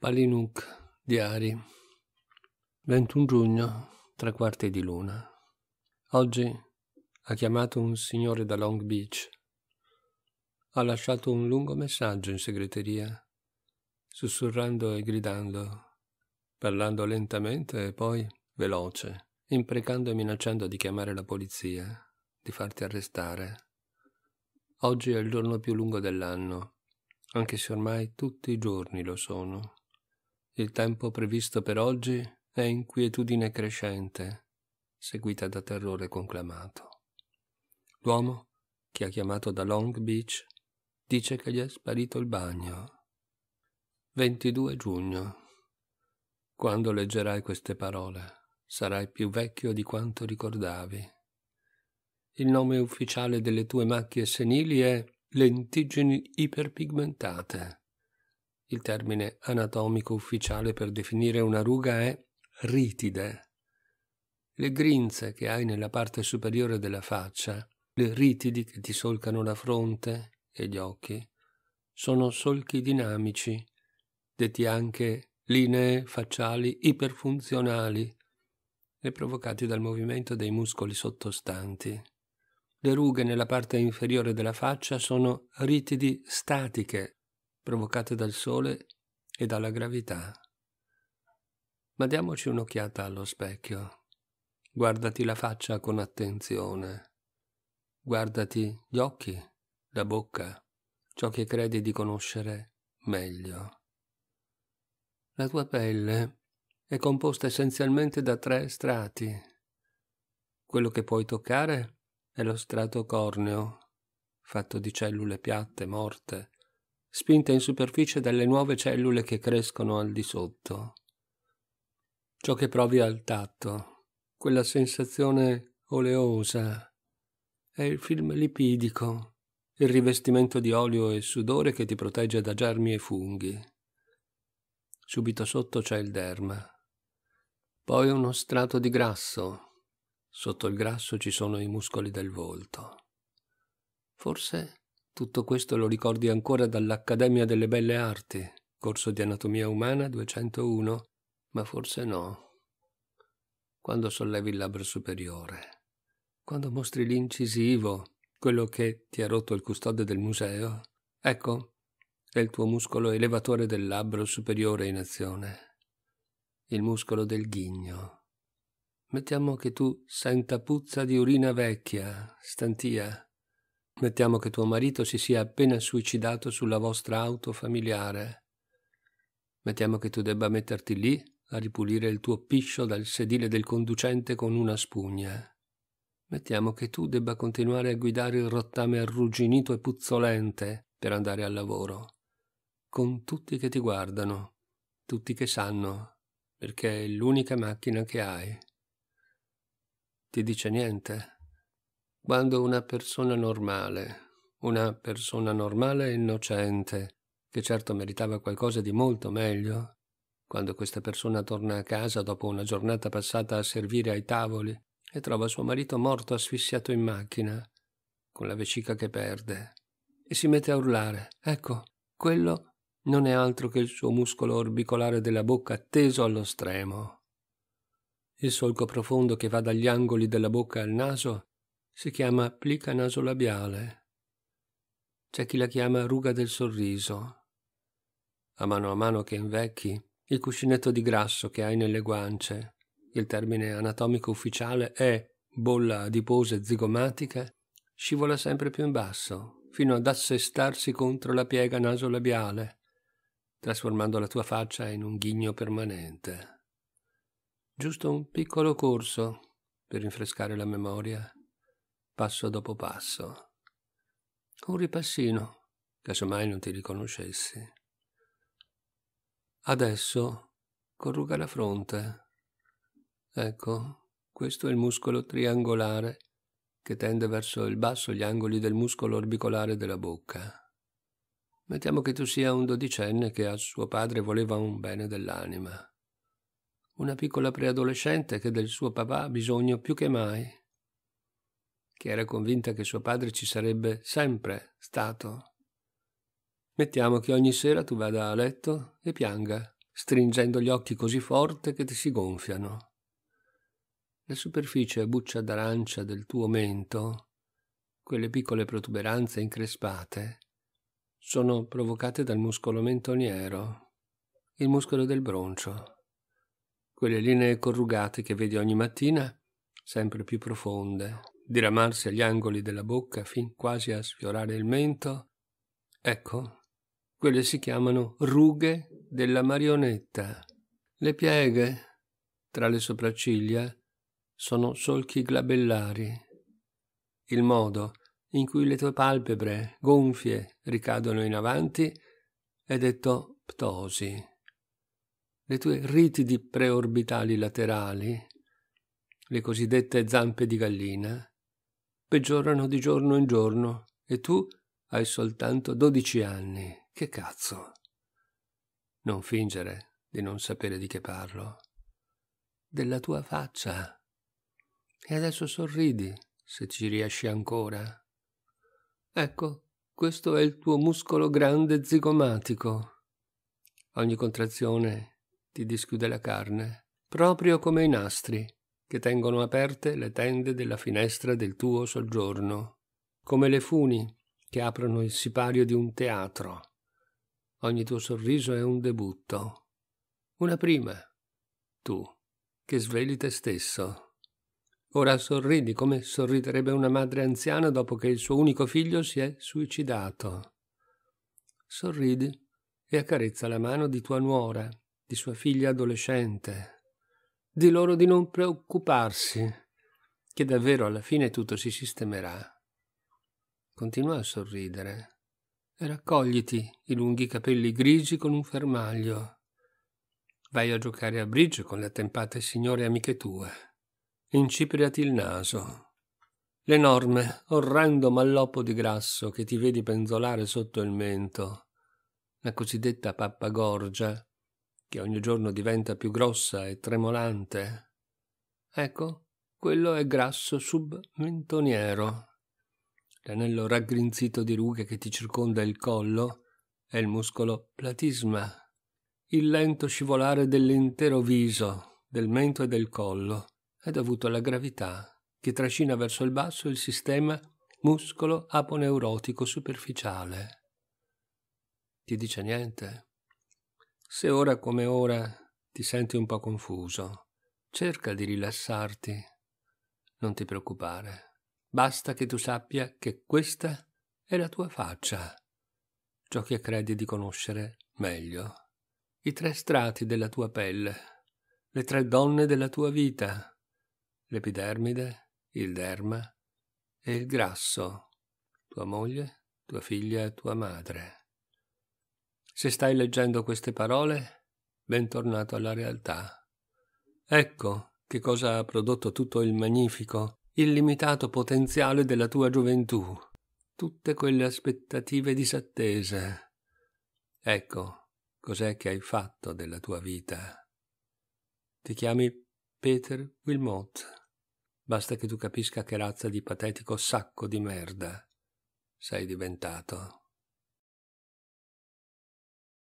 Palinuk, diari. 21 giugno, tre quarti di luna. Oggi ha chiamato un signore da Long Beach. Ha lasciato un lungo messaggio in segreteria, sussurrando e gridando, parlando lentamente e poi veloce, imprecando e minacciando di chiamare la polizia, di farti arrestare. Oggi è il giorno più lungo dell'anno, anche se ormai tutti i giorni lo sono. Il tempo previsto per oggi è inquietudine crescente, seguita da terrore conclamato. L'uomo, che ha chiamato da Long Beach, dice che gli è sparito il bagno. 22 giugno. Quando leggerai queste parole, sarai più vecchio di quanto ricordavi. Il nome ufficiale delle tue macchie senili è lentiggini iperpigmentate. Il termine anatomico ufficiale per definire una ruga è ritide. Le grinze che hai nella parte superiore della faccia, le ritidi che ti solcano la fronte e gli occhi, sono solchi dinamici, detti anche linee facciali iperfunzionali e provocati dal movimento dei muscoli sottostanti. Le rughe nella parte inferiore della faccia sono ritidi statiche, provocate dal sole e dalla gravità. Ma diamoci un'occhiata allo specchio. Guardati la faccia con attenzione. Guardati gli occhi, la bocca, ciò che credi di conoscere meglio. La tua pelle è composta essenzialmente da tre strati. Quello che puoi toccare è lo strato corneo, fatto di cellule piatte morte spinta in superficie dalle nuove cellule che crescono al di sotto. Ciò che provi al tatto, quella sensazione oleosa, è il film lipidico, il rivestimento di olio e sudore che ti protegge da germi e funghi. Subito sotto c'è il derma. Poi uno strato di grasso. Sotto il grasso ci sono i muscoli del volto. Forse tutto questo lo ricordi ancora dall'Accademia delle Belle Arti, corso di Anatomia Umana 201, ma forse no. Quando sollevi il labbro superiore, quando mostri l'incisivo, quello che ti ha rotto il custode del museo, ecco, è il tuo muscolo elevatore del labbro superiore in azione, il muscolo del ghigno. Mettiamo che tu senta puzza di urina vecchia, stantia, Mettiamo che tuo marito si sia appena suicidato sulla vostra auto familiare. Mettiamo che tu debba metterti lì a ripulire il tuo piscio dal sedile del conducente con una spugna. Mettiamo che tu debba continuare a guidare il rottame arrugginito e puzzolente per andare al lavoro, con tutti che ti guardano, tutti che sanno, perché è l'unica macchina che hai. Ti dice niente? quando una persona normale, una persona normale e innocente, che certo meritava qualcosa di molto meglio, quando questa persona torna a casa dopo una giornata passata a servire ai tavoli e trova suo marito morto asfissiato in macchina, con la vescica che perde, e si mette a urlare. Ecco, quello non è altro che il suo muscolo orbicolare della bocca teso allo stremo. Il solco profondo che va dagli angoli della bocca al naso si chiama plica nasolabiale. C'è chi la chiama ruga del sorriso. A mano a mano che invecchi, il cuscinetto di grasso che hai nelle guance, il termine anatomico ufficiale è bolla adipose zigomatica, scivola sempre più in basso, fino ad assestarsi contro la piega nasolabiale, trasformando la tua faccia in un ghigno permanente. Giusto un piccolo corso per rinfrescare la memoria passo dopo passo. Un ripassino, casomai non ti riconoscessi. Adesso corruga la fronte. Ecco, questo è il muscolo triangolare che tende verso il basso gli angoli del muscolo orbicolare della bocca. Mettiamo che tu sia un dodicenne che a suo padre voleva un bene dell'anima. Una piccola preadolescente che del suo papà ha bisogno più che mai che era convinta che suo padre ci sarebbe sempre stato. Mettiamo che ogni sera tu vada a letto e pianga, stringendo gli occhi così forte che ti si gonfiano. La superficie a buccia d'arancia del tuo mento, quelle piccole protuberanze increspate, sono provocate dal muscolo mentoniero, il muscolo del broncio. Quelle linee corrugate che vedi ogni mattina, sempre più profonde, diramarsi agli angoli della bocca fin quasi a sfiorare il mento. Ecco, quelle si chiamano rughe della marionetta. Le pieghe tra le sopracciglia sono solchi glabellari. Il modo in cui le tue palpebre gonfie ricadono in avanti è detto ptosi. Le tue ritidi preorbitali laterali, le cosiddette zampe di gallina, peggiorano di giorno in giorno e tu hai soltanto dodici anni. Che cazzo? Non fingere di non sapere di che parlo. Della tua faccia. E adesso sorridi, se ci riesci ancora. Ecco, questo è il tuo muscolo grande zigomatico. Ogni contrazione ti dischiude la carne, proprio come i nastri che tengono aperte le tende della finestra del tuo soggiorno, come le funi che aprono il sipario di un teatro. Ogni tuo sorriso è un debutto. Una prima. Tu, che sveli te stesso. Ora sorridi come sorriderebbe una madre anziana dopo che il suo unico figlio si è suicidato. Sorridi e accarezza la mano di tua nuora, di sua figlia adolescente, di loro di non preoccuparsi, che davvero alla fine tutto si sistemerà. Continua a sorridere e raccogliti i lunghi capelli grigi con un fermaglio. Vai a giocare a bridge con le attempate signore amiche tue. Incipriati il naso. L'enorme, orrendo malloppo di grasso che ti vedi penzolare sotto il mento, la cosiddetta pappagorgia, che ogni giorno diventa più grossa e tremolante. Ecco, quello è grasso submentoniero. L'anello raggrinzito di rughe che ti circonda il collo è il muscolo platisma. Il lento scivolare dell'intero viso, del mento e del collo è dovuto alla gravità che trascina verso il basso il sistema muscolo aponeurotico superficiale. Ti dice niente? Se ora come ora ti senti un po' confuso, cerca di rilassarti. Non ti preoccupare. Basta che tu sappia che questa è la tua faccia, ciò che credi di conoscere meglio. I tre strati della tua pelle, le tre donne della tua vita, l'epidermide, il derma e il grasso, tua moglie, tua figlia e tua madre. Se stai leggendo queste parole, bentornato alla realtà. Ecco che cosa ha prodotto tutto il magnifico, illimitato potenziale della tua gioventù, tutte quelle aspettative disattese. Ecco cos'è che hai fatto della tua vita. Ti chiami Peter Wilmot. Basta che tu capisca che razza di patetico sacco di merda sei diventato.